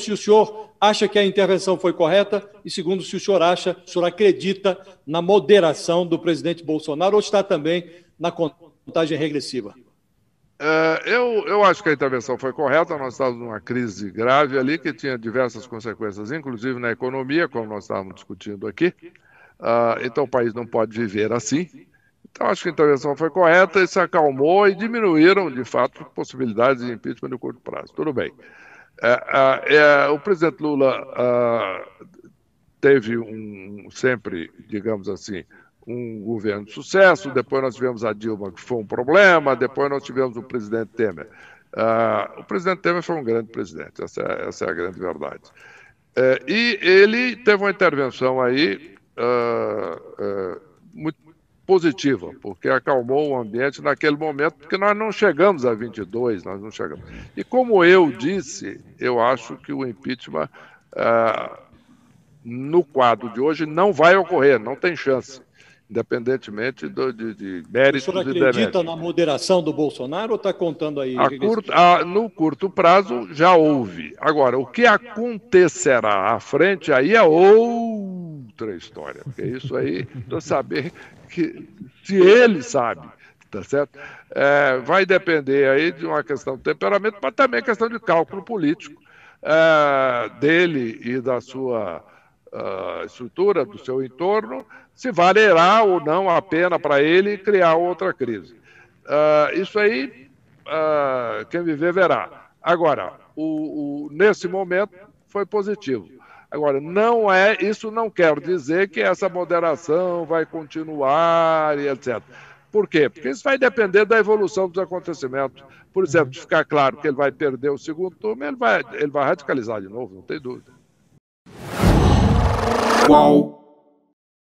se o senhor acha que a intervenção foi correta e, segundo, se o senhor acha, o senhor acredita na moderação do presidente Bolsonaro ou está também na contagem regressiva? É, eu, eu acho que a intervenção foi correta. Nós estávamos numa crise grave ali que tinha diversas consequências, inclusive na economia, como nós estávamos discutindo aqui. Ah, então, o país não pode viver assim. Então, acho que a intervenção foi correta e se acalmou e diminuíram, de fato, possibilidades de impeachment no curto prazo. Tudo bem. É, é, o presidente Lula teve um, sempre, digamos assim, um governo de sucesso, depois nós tivemos a Dilma, que foi um problema, depois nós tivemos o presidente Temer. Uh, o presidente Temer foi um grande presidente, essa, é, essa é a grande verdade. Uh, e ele teve uma intervenção aí uh, positiva, porque acalmou o ambiente naquele momento, porque nós não chegamos a 22, nós não chegamos. E como eu disse, eu acho que o impeachment ah, no quadro de hoje não vai ocorrer, não tem chance, independentemente do, de, de méritos O senhor acredita de na moderação do Bolsonaro ou está contando aí? A curto, a, no curto prazo já houve. Agora, o que acontecerá à frente aí é outro outra história. Porque isso aí, para saber que se ele sabe, tá certo? É, vai depender aí de uma questão de temperamento, mas também questão de cálculo político é, dele e da sua uh, estrutura, do seu entorno, se valerá ou não a pena para ele criar outra crise. Uh, isso aí, uh, quem viver verá. Agora, o, o, nesse momento, foi positivo Agora, não é, isso não quer dizer que essa moderação vai continuar e etc. Por quê? Porque isso vai depender da evolução dos acontecimentos. Por exemplo, de ficar claro que ele vai perder o segundo turno, ele vai, ele vai radicalizar de novo, não tem dúvida. Qual